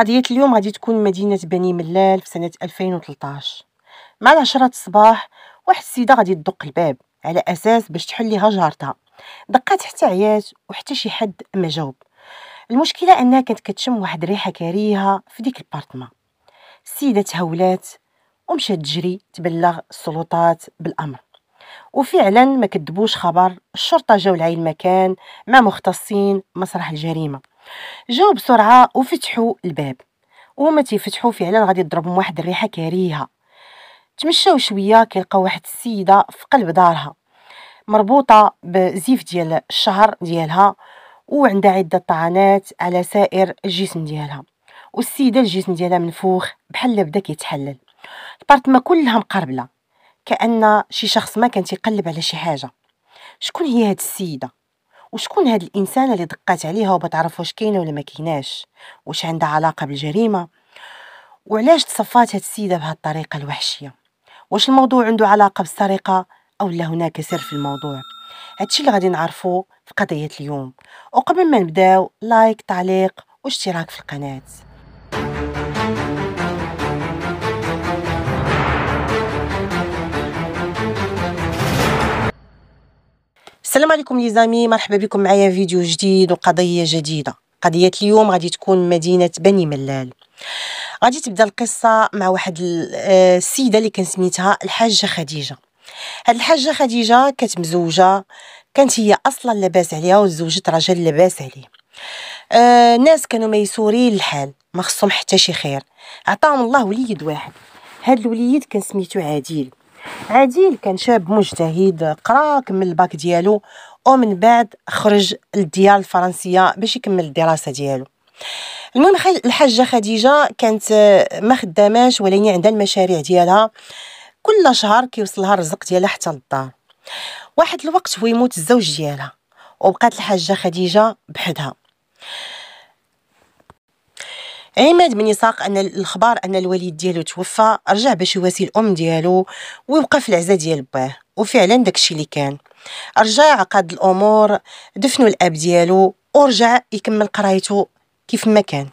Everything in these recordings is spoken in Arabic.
قضية اليوم غادي تكون مدينة بني ملال في سنة 2013 مع العشرة الصباح واحد السيدة غادي تدق الباب على أساس باش تحل ليها جارتها دقات حتى عيات وحتى شي حد ما جاوب المشكلة أنها كانت كتشم واحد الريحة كريهة في ديك البارتما السيدة تهولات ومشات تجري تبلغ السلطات بالأمر وفعلا ما كدبوش خبر الشرطة جاو لعين المكان مع مختصين مسرح الجريمة جاو بسرعه وفتحوا الباب وهما تيفتحوا فعلا غادي يضربهم واحد الريحه كريهه تمشاو شويه كيلقاو واحد السيده في قلب دارها مربوطه بزيف ديال الشهر ديالها وعندها عده طعنات على سائر الجسم ديالها والسيده الجسم ديالها منفوخ بحال بدا كيتحلل البارتما كلها مقربله كان شي شخص ما كان تيقلب على شي حاجه شكون هي هاد السيده وشكون هاد الانسانه اللي دقات عليها وبتعرف واش كاينه ولا ما كيناش واش عندها علاقه بالجريمه وعلاش تصفات هاد السيده بهاد الطريقه الوحشيه واش الموضوع عنده علاقه بالسرقه او لا هناك سر في الموضوع هادشي اللي غادي نعرفو في قضيه اليوم وقبل ما نبداو لايك تعليق واشتراك في القناه السلام عليكم لي زامي مرحبا بكم معايا فيديو جديد وقضيه جديده قضيه اليوم غادي تكون مدينه بني ملال غادي تبدا القصه مع واحد آه، السيده اللي كان سميتها الحاجه خديجه هاد الحاجه خديجه كانت مزوجه كانت هي اصلا لاباس عليها وتزوجت راجل لاباس عليه آه، الناس كانوا ميسورين الحال ما خصهم حتى شي خير عطاهم الله وليد واحد هاد الوليد كان سميتو عادل عادل كان شاب مجتهد قرا كمل الباك ديالو ومن بعد خرج للديار الفرنسيه باش يكمل الدراسه ديالو المهم الحاجه خديجه كانت آه، ما خداماش ولكن عندها المشاريع ديالها كل شهر كيوصلها الرزق ديالها حتى للدار واحد الوقت هو يموت الزوج ديالها وبقات الحاجه خديجه بحدها عماد من يساق ان الخبر ان الوالد ديالو توفى رجع باش يواسي الام ديالو ويوقف العزاء ديال باه وفعلا داكشي اللي كان رجع عقد الامور دفنوا الاب ديالو ورجع يكمل قرايته كيف ما كان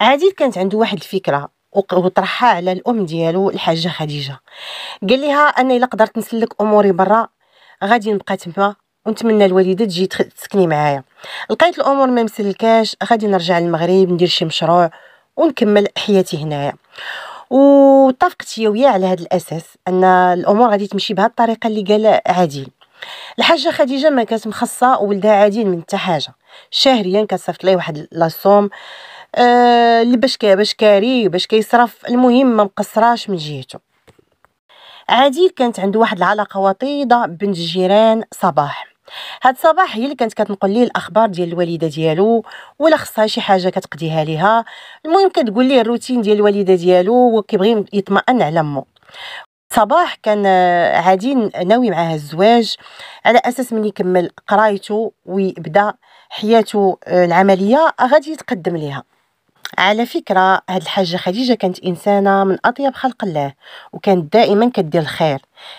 عديد كانت عنده واحد الفكره وطرحها على الام ديالو الحاجه خديجه قال لها انا الا قدرت نسلك اموري برا غادي نبقى تما ونتمنى الوالده تجي تسكني معايا لقيت الامور ما مسلكاش غادي نرجع للمغرب ندير شي مشروع ونكمل حياتي هنايا واتفقت هي وياه على هذا الاساس ان الامور غادي تمشي بهذه الطريقه اللي قال عادل الحاجه خديجه ما كانت مخصه ولدها عادل من حتى حاجه شهريا كتصيفط ليه واحد لاصوم آه باش باش باش كاري باش كيصرف المهم ما مقصراش من جهته عادل كانت عنده واحد العلاقه وطيده بنت الجيران صباح هاد الصباح هي اللي كانت كتنقل ليه الاخبار ديال الوالده ديالو ولا خصها شي حاجه كتقضيها ليها المهم كتقول ليه الروتين ديال الوالده ديالو وكيبغي يطمئن على مو صباح كان آه، عادي ناوي معاها الزواج على اساس من يكمل قرايته ويبدا حياته آه، العمليه غادي يتقدم ليها على فكره هاد الحاجه خديجه كانت انسانه من اطيب خلق الله وكانت دائما كدير الخير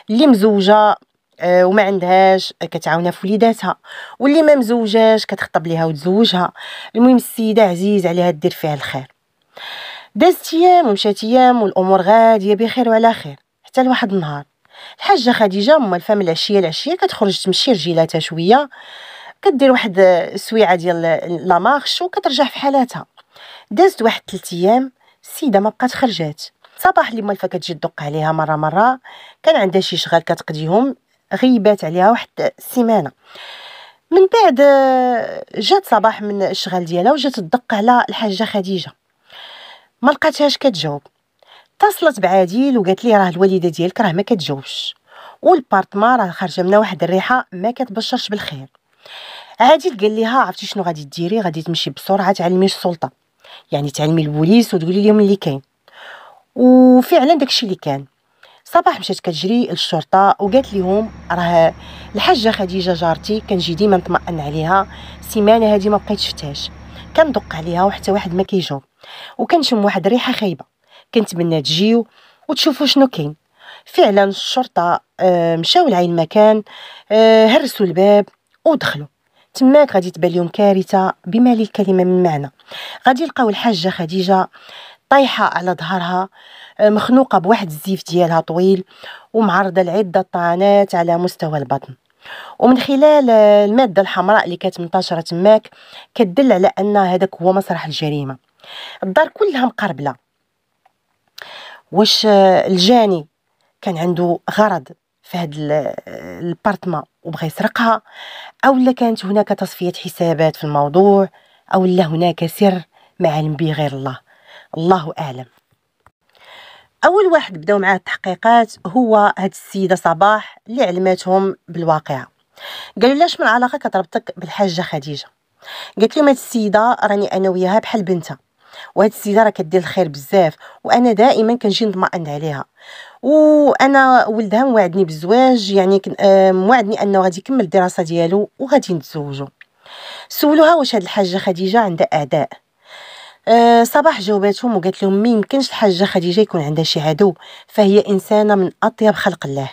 اللي مزوجه آه، وما عندهاش آه، كتعاونها في وليداتها واللي ما مزوجاش كتخطب ليها وتزوجها المهم السيده عزيز عليها دير فيها الخير دازت ايام ومشات ايام والامور غاديه بخير وعلى خير حتى لواحد النهار الحاجه خديجه ام الفم العشيه العشيه كتخرج تمشي رجيلاتها شويه كدير واحد السويعه آه، ديال لا مارش وكترجع في حالاتها دازت واحد 3 ايام السيده ما بقات خرجات صباح اللي مالفه كتجي تدق عليها مره مره كان عندها شي شغال كتقضيهم غيبات عليها واحد السيمانه من بعد جات صباح من الشغل ديالها وجات تدق على الحاجه خديجه ما لقاتهاش كتجاوب اتصلت بعادل وقالت لي راه الوالده ديالك راه ما كتجاوبش والبارتما راه خارجه منها واحد الريحه ما كتبشرش بالخير عادل قال ليها عرفتي شنو غادي ديري غادي تمشي بسرعه تعلمي السلطه يعني تعلمي البوليس وتقولي لهم اللي كاين وفعلا داكشي اللي كان صباح مشات كتجري للشرطه وقالت لهم راه الحاجه خديجه جارتي كنجي ديما نطمئن عليها سيمانه هادي ما بقيت شفتهاش كندق عليها وحتى واحد ما كيجاوب وكنشم واحد الريحه خايبه كنتمنى تجيو وتشوفوا شنو كاين فعلا الشرطه آه، مشاو لعين مكان آه، هرسوا الباب ودخلوا تماك غادي تبان لهم كارثه بما للكلمه من معنى غادي يلقاو الحاجه خديجه طايحة على ظهرها آه، مخنوقة بواحد الزيف ديالها طويل ومعرضة لعدة طعنات على مستوى البطن ومن خلال آه، المادة الحمراء اللي كانت منتشرة تماك كتدل على أن هذاك هو مسرح الجريمة الدار كلها مقربلة واش آه، الجاني كان عنده غرض في هاد البارتما وبغى يسرقها او لا كانت هناك تصفيه حسابات في الموضوع او لا هناك سر معلم به غير الله الله أعلم أول واحد بداو معاه التحقيقات هو هاد السيدة صباح اللي علمتهم بالواقعة قالوا لاش من علاقة كتربطك بالحاجة خديجة قالت لهم هاد السيدة راني أنا وياها بحال بنتها وهاد السيده راه كدير الخير بزاف وانا دائما كنجي نطمئن عليها وانا ولدها موعدني بالزواج يعني آه، موعدني انه غادي يكمل الدراسه ديالو وغادي نتزوجوا سولوها واش هاد الحاجه خديجه عندها اعداء آه، صباح جاوباتهم وقالت لهم ميمكنش الحاجه خديجه يكون عندها شي عدو فهي انسانه من اطيب خلق الله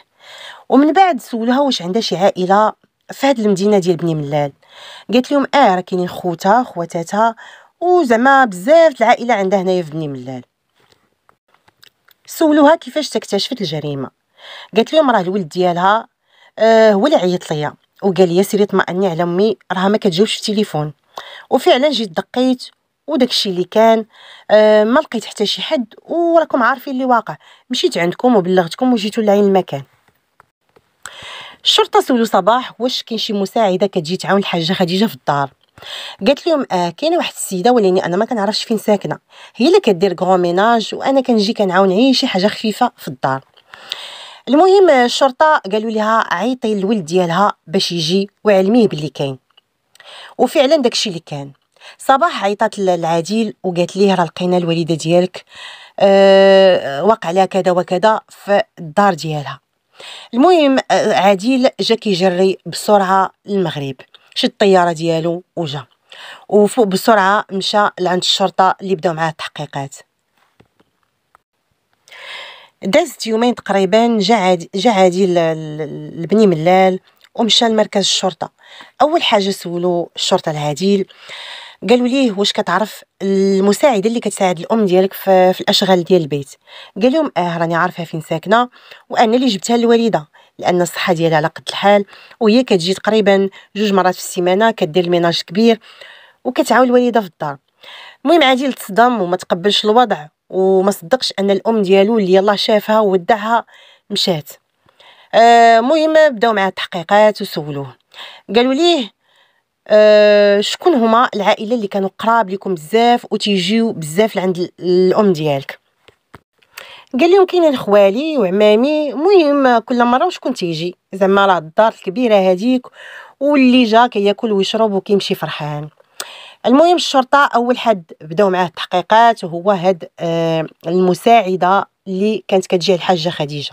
ومن بعد سولوها واش عندها شي عائله في هذه المدينه ديال بني ملال قالت لهم اه راه كاينين خوتها خواتاتها وزعما بزاف العائله عندها هنايا في بني ملال سولوها كيفاش تكتشفت الجريمه قالت لهم راه الولد ديالها آه هو اللي عيط ليا وقال لي سيري طمأني على امي راها ما كتجاوبش في التليفون وفعلا جيت دقيت وداكشي اللي كان آه، ما لقيت حتى شي حد وراكم عارفين اللي واقع مشيت عندكم وبلغتكم وجيتوا لعين المكان الشرطه سولو صباح واش كاين شي مساعده كتجي تعاون الحاجه خديجه في الدار قالت لهم اه كاينه واحد السيده ولاني انا ما كنعرفش فين ساكنه هي اللي كدير غرو ميناج وانا كنجي كنعاون عين شي حاجه خفيفه في الدار المهم الشرطه قالوا لها عيطي للولد ديالها باش يجي وعلميه باللي كاين وفعلا داكشي اللي كان صباح عيطات العديل وقالت ليه راه لقينا الوالده ديالك أه وقع لها كذا وكذا في الدار ديالها المهم آه، عديل جا كيجري بسرعه للمغرب شد الطياره ديالو وجا وفوق بسرعه مشى لعند الشرطه اللي بداو معاه التحقيقات دازت يومين تقريبا جا عديل جا لبني ملال ومشى لمركز الشرطه اول حاجه سولو الشرطه العديل قالوا ليه واش كتعرف المساعده اللي كتساعد الام ديالك في, في الاشغال ديال البيت قال لهم اه راني عارفه فين ساكنه وانا اللي جبتها للوالده لان الصحه ديالها على قد الحال وهي كتجي تقريبا جوج مرات في السيمانه كدير الميناج كبير وكتعاون الوالده في الدار المهم عادل تصدم وما تقبلش الوضع وما صدقش ان الام ديالو اللي يلاه شافها ودعها مشات آه، المهم آه بداو معاه التحقيقات وسولوه قالوا ليه آه، شكون هما العائله اللي كانوا قراب لكم بزاف وتيجيو بزاف لعند الام ديالك قال لهم كاينين خوالي وعمامي المهم كل مره وشكون تيجي زعما راه الدار الكبيره هذيك واللي جا كياكل ويشرب وكيمشي فرحان المهم الشرطه اول حد بداو معاه التحقيقات وهو هاد آه المساعده اللي كانت كتجي الحاجه خديجه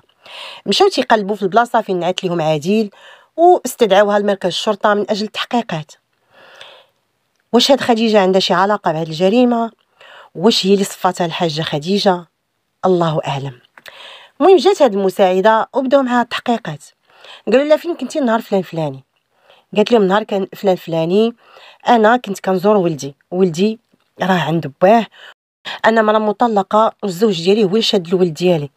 مشاو تيقلبوا في البلاصه فين نعت ليهم عادل واستدعاوها لمركز الشرطه من اجل التحقيقات واش هاد خديجه عندها شي علاقه بهاد الجريمه واش هي اللي صفاتها الحاجه خديجه الله اعلم المهم جات هاد المساعده وبداو معها التحقيقات قالوا لها فين كنتي نهار فلان فلاني قالت لهم نهار كان فلان فلاني انا كنت كنزور ولدي ولدي راه عند باه انا مرا مطلقه والزوج ديالي هو اللي شاد الولد ديالي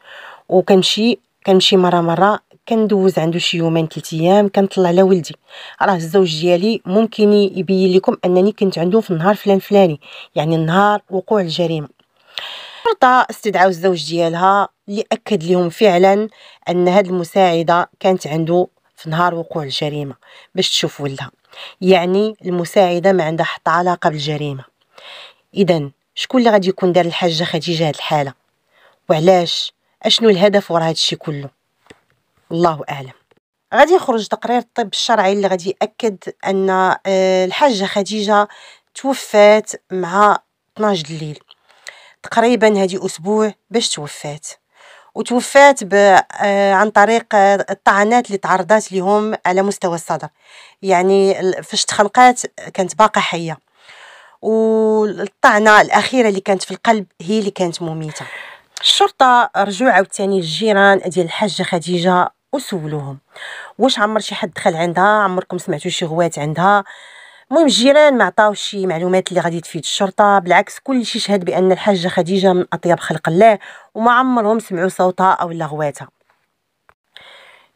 وكنمشي كنمشي مره مره كندوز عنده شي يومين ثلاث ايام كنطلع على ولدي راه الزوج ديالي ممكن يبين لكم انني كنت عنده في النهار فلان فلاني يعني نهار وقوع الجريمه الشرطه استدعاو الزوج ديالها اللي اكد لهم فعلا ان هاد المساعده كانت عنده في نهار وقوع الجريمه باش تشوف ولدها يعني المساعده ما عندها حتى علاقه بالجريمه اذا شكون اللي غادي يكون دار الحاجه خديجه هاد الحاله وعلاش اشنو الهدف وراء هادشي كله الله اعلم غادي يخرج تقرير الطب الشرعي اللي غادي ياكد ان آه، الحاجه خديجه توفات مع 12 الليل تقريبا هذه اسبوع باش توفات وتوفات آه، عن طريق آه، الطعنات اللي تعرضات لهم على مستوى الصدر يعني فاش تخنقات كانت باقا حيه والطعنه الاخيره اللي كانت في القلب هي اللي كانت مميته الشرطه رجعوا عاوتاني الجيران ديال الحاجه خديجه وسولوهم واش عمر شي حد دخل عندها عمركم سمعتوا شي غوات عندها المهم الجيران ما عطاوش شي معلومات اللي غادي تفيد الشرطه بالعكس كلشي شهد بان الحاجه خديجه من اطيب خلق الله وما عمرهم سمعوا صوتها او لغواتها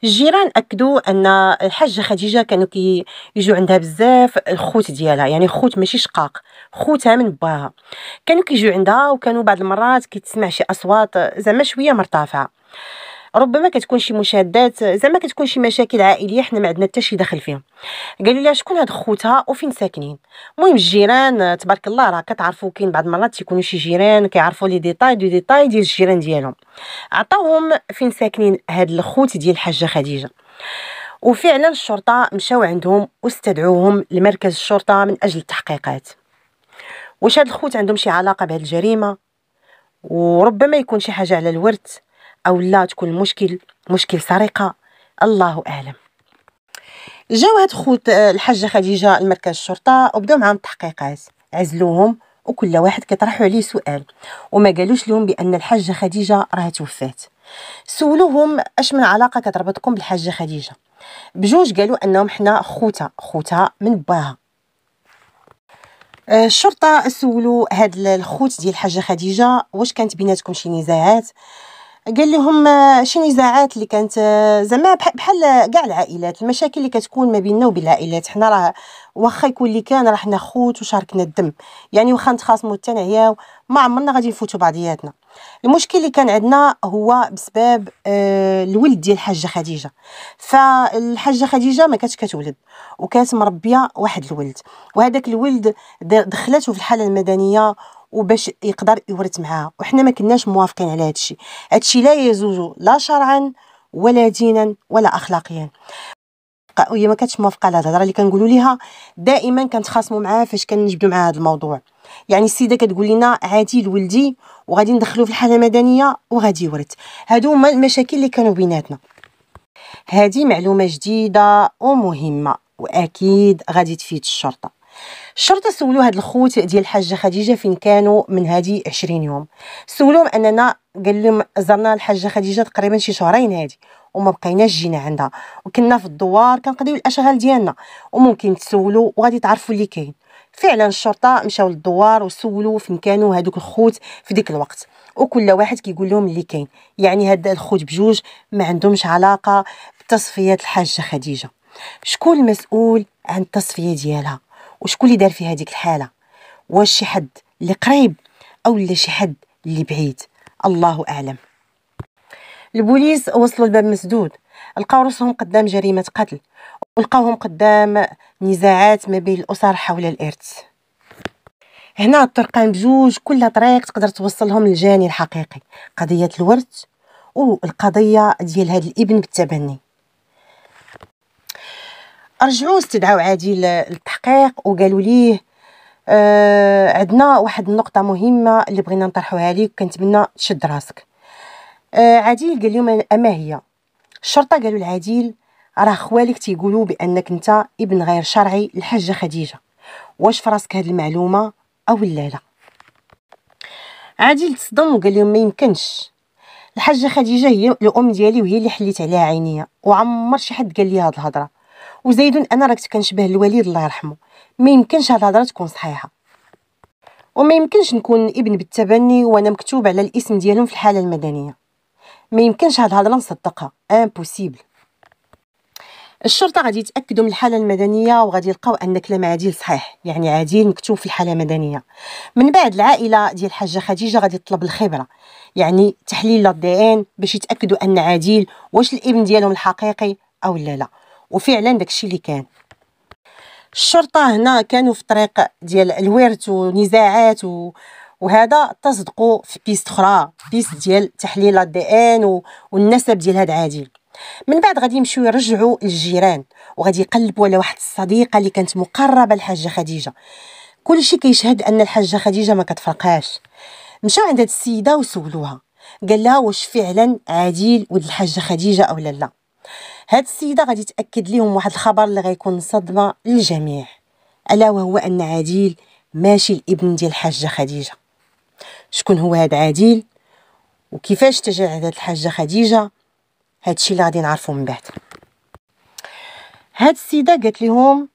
الجيران اكدوا ان الحاجه خديجه كانوا كيجيو عندها بزاف الخوت ديالها يعني خوت ماشي شقاق خوتها من باها كانوا كيجيو عندها وكانوا بعض المرات كتسمع شي اصوات زعما شويه مرتفعه ربما كتكون شي مشادات زعما كتكون شي مشاكل عائليه حنا ما عندنا حتى شي دخل فيهم قالوا لها شكون هاد خوتها وفين ساكنين المهم الجيران تبارك الله راه كتعرفوا كاين بعض المرات تيكونوا شي جيران كيعرفوا لي ديتاي دو ديتاي ديال الجيران ديالهم عطاوهم فين ساكنين هاد الخوت ديال الحاجه خديجه وفعلا الشرطه مشاو عندهم واستدعوهم لمركز الشرطه من اجل التحقيقات واش هاد الخوت عندهم شي علاقه بهاد الجريمه وربما يكون شي حاجه على الورث أو لا تكون مشكل مشكل سرقة الله أعلم جاو هاد خوت آه، الحاجة خديجة لمركز الشرطة وبداو معاهم التحقيقات عزلوهم وكل واحد كيطرحوا عليه سؤال وما قالوش لهم بان الحاجه خديجه راه توفات سولوهم اش من علاقه كتربطكم بالحاجه خديجه بجوج قالوا انهم حنا خوتها خوتها من باها آه، الشرطه سولوا هاد الخوت ديال الحاجه خديجه واش كانت بيناتكم شي نزاعات قال لهم آه، شي نزاعات اللي كانت آه، زعما بحال كاع العائلات المشاكل اللي كتكون ما بيننا وبين العائلات حنا راه واخا يكون اللي كان راه حنا خوت وشاركنا الدم يعني واخا نتخاصموا حتى نعياو ما عمرنا غادي نفوتوا بعضياتنا المشكل اللي كان عندنا هو بسبب آه الولد ديال الحاجه خديجه فالحاجه خديجه ما كانتش كتولد وكانت مربيه واحد الولد وهذاك الولد دخلته في الحاله المدنيه وباش يقدر يورث معاها وحنا ما كناش موافقين على هذا الشيء هذا الشيء لا يجوز لا شرعا ولا دينا ولا اخلاقيا وهي ما كانتش موافقه على الهضره اللي كنقولوا ليها دائما كنتخاصموا معاها فاش كنجبدوا معاها هذا الموضوع يعني السيده كتقول لنا عادي لولدي وغادي ندخلوه في الحاله المدنيه وغادي يورث هادو هما المشاكل اللي كانوا بيناتنا هذه معلومه جديده ومهمه واكيد غادي تفيد الشرطه الشرطه سولوا هاد الخوت ديال الحاجه خديجه فين كانوا من هادي 20 يوم سولوهم اننا قال لهم زرنا الحاجه خديجه تقريبا شي شهرين هادي وما بقيناش جينا عندها وكنا في الدوار كنقضيو الاشغال ديالنا وممكن تسولوا وغادي تعرفوا اللي كاين فعلا الشرطه مشاو للدوار وسولوا فين كانوا هادوك الخوت في ديك الوقت وكل واحد كيقول لهم اللي كاين يعني هاد الخوت بجوج ما عندهمش علاقه بتصفية الحاجه خديجه شكون المسؤول عن التصفيه ديالها وشكون اللي دار في هذيك الحاله واش شي حد اللي قريب او لا شي حد اللي بعيد الله اعلم البوليس وصلوا الباب مسدود لقاو راسهم قدام جريمه قتل ولقاوهم قدام نزاعات ما بين الاسر حول الارث هنا الطرقان بجوج كل طريق تقدر توصلهم للجاني الحقيقي قضيه الورث والقضيه ديال هذا الابن بالتبني رجعوا استدعاو عادي للتحقيق وقالوا ليه آه عندنا واحد النقطة مهمة اللي بغينا نطرحوها ليك كنتمنى تشد راسك آه عديل قال لهم أما هي الشرطة قالوا لعديل راه خوالك تيقولوا بأنك أنت ابن غير شرعي الحجة خديجة واش فراسك هاد المعلومة أو لا لا عادل تصدم وقال لهم ما يمكنش الحجة خديجه هي الام ديالي وهي اللي حليت عليها عينيا وعمر شي حد قال لي هاد الهضره وزايد انا راك كنشبه الوليد الله يرحمه ما يمكنش هاد الهضره تكون صحيحه وما يمكنش نكون ابن بالتبني وانا مكتوب على الاسم ديالهم في الحاله المدنيه ما يمكنش هاد الهضره نصدقها امبوسيبل الشرطه غادي يتاكدوا من الحاله المدنيه وغادي يلقاو ان كلام عديل صحيح يعني عديل مكتوب في الحاله المدنيه من بعد العائله ديال الحاجه خديجه غادي تطلب الخبره يعني تحليل الدي ان باش يتاكدوا ان عديل واش الابن ديالهم الحقيقي او لا لا وفعلا داكشي اللي كان الشرطه هنا كانوا في طريق ديال الورث ونزاعات و... وهذا تصدقوا في بيست اخرى بيست ديال تحليل الدي ان و... والنسب ديال هاد عادل من بعد غادي يمشيو يرجعوا للجيران وغادي يقلبوا على واحد الصديقه اللي كانت مقربه للحاجه خديجه كلشي كيشهد ان الحاجه خديجه ما كتفرقاش مشاو عند هاد السيده وسولوها قال لها واش فعلا عادل ولد الحاجه خديجه او لا هاد السيده غادي تاكد ليهم واحد الخبر اللي غيكون صدمه للجميع الا وهو ان عديل ماشي الابن ديال الحاجه خديجه شكون هو هاد عديل وكيفاش تجاهلت الحاجه خديجه هادشي اللي غادي نعرفو من بعد هاد السيده قالت لهم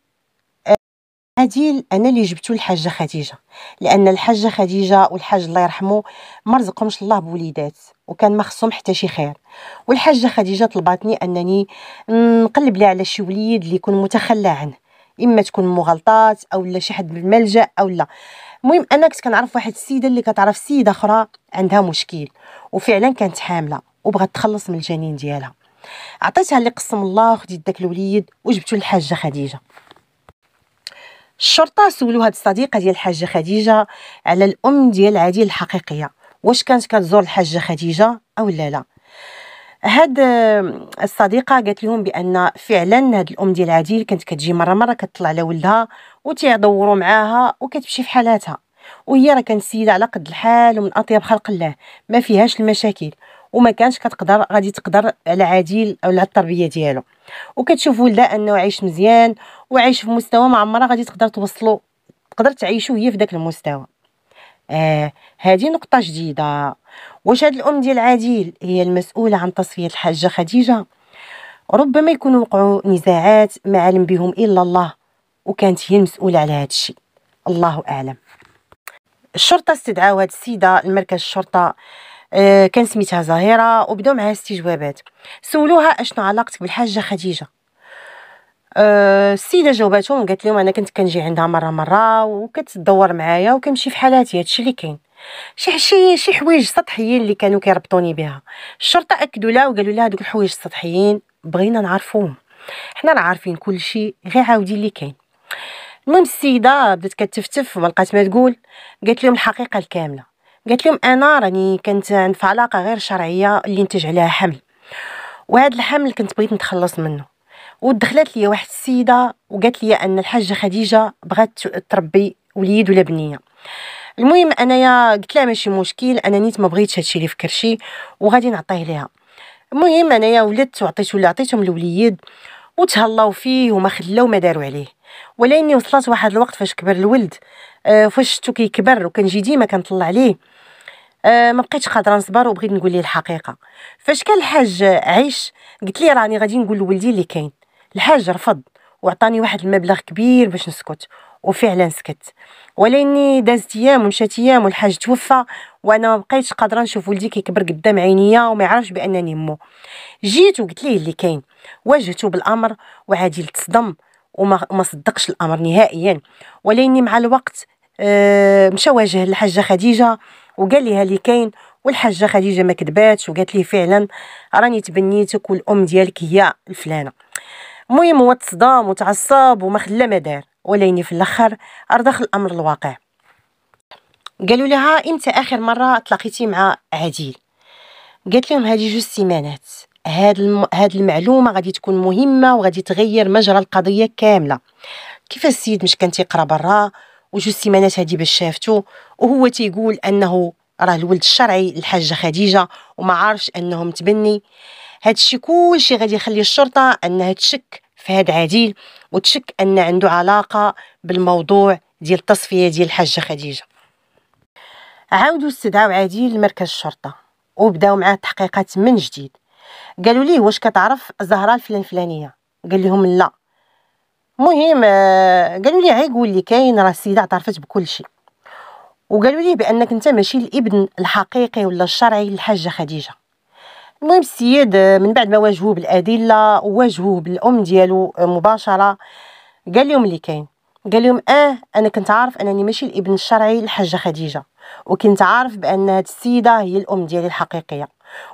العديل انا اللي جبتو الحاجه خديجه لان الحاجه خديجه والحاج الله يرحمه ما رزقهمش الله بوليدات وكان ما خصهم حتى شي خير والحاجه خديجه طلباتني انني نقلب لها على شي وليد اللي يكون متخلى عنه اما تكون مغالطات او لا شي حد بالملجا او لا المهم انا كنت كنعرف واحد السيده اللي كتعرف سيده اخرى عندها مشكل وفعلا كانت حامله وبغات تخلص من الجنين ديالها عطيتها اللي قسم الله خديت داك الوليد وجبتو للحاجه خديجه الشرطه سولوا هاد الصديقه ديال الحاجه خديجه على الام ديال عادل الحقيقيه واش كانت كتزور الحاجه خديجه او لا لا هاد الصديقه قالت لهم بان فعلا هاد الام ديال عادل كانت كتجي مره مره كتطلع على ولدها وتيدوروا معاها وكتمشي في حالاتها وهي راه كانت سيده على قد الحال ومن اطيب خلق الله ما فيهاش المشاكل وما كانش كتقدر غادي تقدر على عادل او على التربيه ديالو وكتشوف ولدها انه عايش مزيان وعايش في مستوى ما عمرها غادي تقدر توصلو تقدر تعيشو هي في داك المستوى آه هذه نقطة جديدة واش هاد الأم ديال عادل هي المسؤولة عن تصفية الحاجة خديجة ربما يكونوا وقعوا نزاعات ما علم بهم إلا الله وكانت هي المسؤولة على هاد الشيء الله أعلم الشرطة استدعاو هاد السيدة لمركز الشرطة آه، كان سميتها زهيرة وبدأوا معها استجوابات سولوها اشنو علاقتك بالحاجة خديجة آه، السيده جاوباتهم قالت لهم انا كنت كنجي عندها مره مره وكتدور معايا وكنمشي في حالاتي هادشي اللي كاين شي شي شي حوايج سطحيين اللي كانوا كيربطوني بها الشرطه اكدوا لها وقالوا لها دوك الحوايج السطحيين بغينا نعرفوهم حنا راه عارفين كل شيء غير عاودي اللي كاين المهم السيده بدات كتفتف وما لقات ما تقول قالت لهم الحقيقه الكامله قالت لهم انا راني كنت في علاقه غير شرعيه اللي نتج عليها حمل وهذا الحمل كنت بغيت نتخلص منه ودخلت لي واحد السيده وقالت لي ان الحاجه خديجه بغات تربي وليد ولا بنيه المهم انايا قلت لها ماشي مشكل انا نيت ما بغيتش هادشي اللي في كرشي وغادي نعطيه ليها المهم انايا ولدت وعطيت ولا عطيتهم لوليد وتهلاو فيه وما خلاو ما داروا عليه ولاني وصلت واحد الوقت فاش كبر الولد آه، فاش شفتو كيكبر وكنجي ديما كنطلع عليه آه، ما بقيتش قادره نصبر وبغيت نقول ليه الحقيقه فاش كان الحاج عيش قلت ليه راني غادي نقول لولدي اللي كاين الحاج رفض وعطاني واحد المبلغ كبير باش نسكت وفعلا سكت ولاني دازت ايام ومشات ايام والحاج توفى وانا ما بقيتش قادره نشوف ولدي كيكبر قدام عينيا وما يعرفش بانني مو جيت وقلت ليه اللي كاين واجهته بالامر وعادي تصدم وما صدقش الامر نهائيا ولاني مع الوقت آه، مشى واجه الحاجه خديجه وقال لها لي كاين والحاجه خديجه ما كذباتش وقالت ليه فعلا راني تبنيتك والام ديالك هي الفلانه المهم هو تصدم وتعصب وما خلى ما دار ولكن في الاخر ارضخ الامر الواقع قالوا لها امتى اخر مره تلاقيتي مع عديل قالت لهم هذه جوج سيمانات هاد الم... هاد المعلومه غادي تكون مهمه وغادي تغير مجرى القضيه كامله كيف السيد مش كان تيقرا برا وجوج سيمانات هادي باش شافته وهو تيقول انه راه الولد الشرعي الحاجه خديجه وما عارفش متبني تبني هادشي كلشي غادي يخلي الشرطه انها تشك في هاد عديل وتشك ان عنده علاقه بالموضوع ديال التصفيه ديال الحاجه خديجه عاودوا استدعاو عديل لمركز الشرطه وبداو معاه التحقيقات من جديد قالوا ليه واش كتعرف زهره الفلان فلانيه قال لهم لا المهم آه، قالوا لي عيقول لي كاين راه السيده اعترفت بكل شيء وقالوا لي بانك انت ماشي الابن الحقيقي ولا الشرعي للحاجه خديجه المهم السيد آه، من بعد ما واجهوه بالادله وواجهوه بالام ديالو آه، مباشره قال لهم اللي كاين قال لهم اه انا كنت عارف انني ماشي الابن الشرعي للحاجه خديجه وكنت عارف بان هاد السيده هي الام ديالي الحقيقيه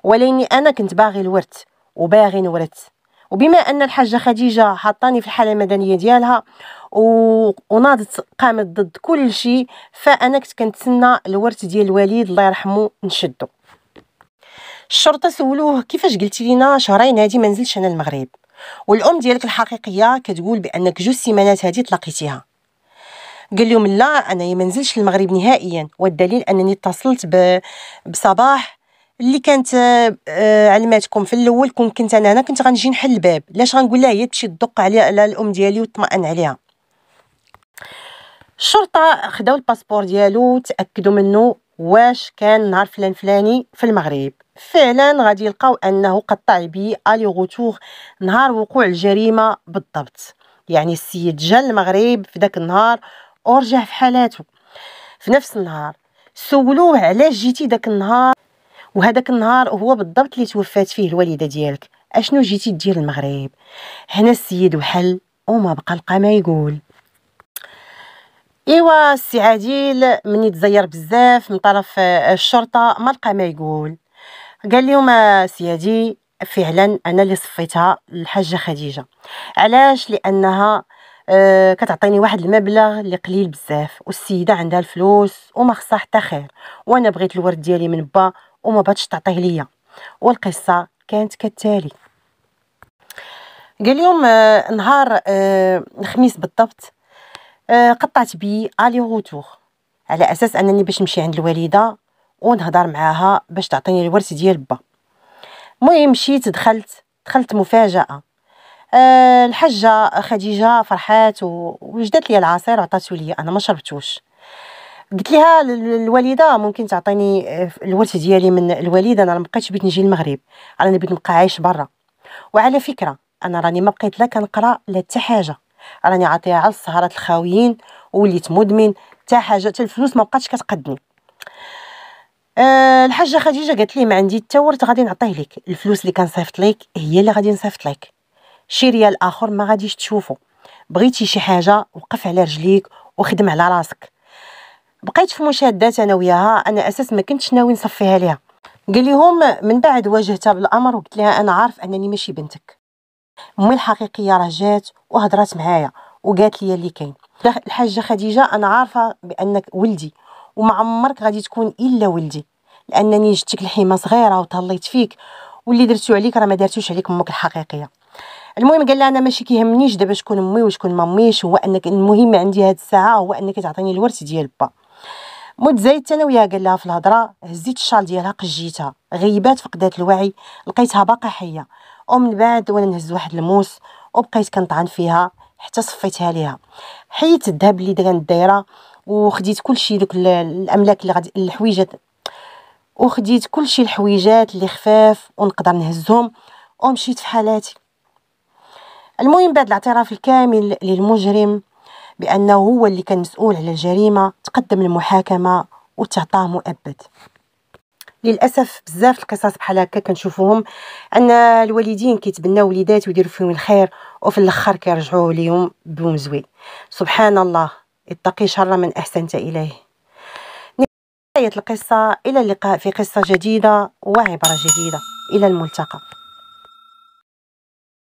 ولاني انا كنت باغي الورث وباغي نورث وبما ان الحاجه خديجه حطاني في الحاله المدنيه ديالها و... وناضت قامت ضد كل شيء فانا كنت كنتسنى الورث ديال الوالد الله يرحمه نشدو الشرطه سولوه كيفاش قلتي لينا شهرين هادي ما نزلتش انا المغرب والام ديالك الحقيقيه كتقول بانك جوج سيمانات هادي تلاقيتيها قال لهم لا انا ما نزلش المغرب نهائيا والدليل انني اتصلت بصباح اللي كانت آه علماتكم في الاول كون كنت انا هنا كنت غنجي نحل الباب لاش غنقول لها هي تمشي تدق على الام ديالي وتطمئن عليها الشرطه خداو الباسبور ديالو تاكدوا منه واش كان نهار فلان فلاني في المغرب فعلا غادي يلقاو انه قطع بي الي غوتور نهار وقوع الجريمه بالضبط يعني السيد جا المغرب في ذاك النهار ورجع في حالاته في نفس النهار سولوه علاش جيتي ذاك النهار وهذاك النهار هو بالضبط اللي توفات فيه الوالده ديالك اشنو جيتي دير المغرب هنا السيد وحل وما بقى لقى ما يقول ايوا السي عادل مني تزير بزاف من طرف الشرطه ما لقى ما يقول قال لهم سيادي فعلا انا اللي صفيتها الحاجه خديجه علاش لانها أه كتعطيني واحد المبلغ اللي قليل بزاف والسيده عندها الفلوس وما خصها حتى خير وانا بغيت الورد ديالي من با وما بغاتش تعطيه ليا والقصه كانت كالتالي قال يوم آه، نهار الخميس آه، بالضبط آه، قطعت بي الي غوتور على اساس انني باش نمشي عند الوالده ونهضر معاها باش تعطيني الورث ديال با المهم مشيت دخلت دخلت مفاجاه أه الحاجه خديجه فرحات وجدت لي العصير وعطاتو لي انا ما شربتوش قلت لها الوالده ممكن تعطيني آه، الورث ديالي من الوالده انا ما بقيتش بغيت نجي المغرب راني بغيت نبقى عايش برا وعلى فكره انا راني ما بقيت لا كنقرا لا حتى حاجه راني عاطيه على السهرات الخاويين وليت مدمن حتى حاجه حتى الفلوس ما بقاتش كتقدني أه الحاجه خديجه قالت لي ما عندي حتى ورث غادي نعطيه لك الفلوس اللي كنصيفط لك هي اللي غادي نصيفط لك شي ريال اخر ما غاديش تشوفه بغيتي شي حاجه وقف على رجليك وخدم على راسك بقيت في مشادات انا وياها انا اساس ما كنتش ناوي نصفيها ليها قال لهم من بعد واجهتها بالامر وقلت لها انا عارف انني ماشي بنتك امي الحقيقيه راه جات وهضرات معايا وقالت لي اللي كاين الحاجه خديجه انا عارفه بانك ولدي وما عمرك غادي تكون الا ولدي لانني جبتك الحيمه صغيره وتهليت فيك واللي درتو عليك راه ما درتوش عليك امك الحقيقيه المهم قال لها انا ماشي كيهمنيش دابا شكون امي وشكون مامي هو انك المهم عندي هاد الساعه هو انك تعطيني الورث ديال با متزايد ثانويه قال لها في الهضره هزيت الشال ديالها قجيتها غيبات فقدات الوعي لقيتها باقا حيه ومن بعد وانا نهز واحد الموس وبقيت كنطعن فيها حتى صفيتها ليها حيت الذهب اللي كانت الدايرة وخديت كلشي دوك الاملاك اللي غادي الحويجات وخديت كلشي الحويجات اللي خفاف ونقدر نهزهم ومشيت في حالاتي المهم بعد الاعتراف الكامل للمجرم بأنه هو اللي كان مسؤول على الجريمة تقدم المحاكمة وتعطاه مؤبد للاسف بزاف القصص بحال هكا كنشوفوهم ان الوالدين كيتبناو وليدات ويديروا فيهم الخير وفي الاخر كيرجعوه ليهم بوم زوين سبحان الله اتقي شر من احسنت اليه نهايه القصه الى اللقاء في قصه جديده وعبره جديده الى الملتقى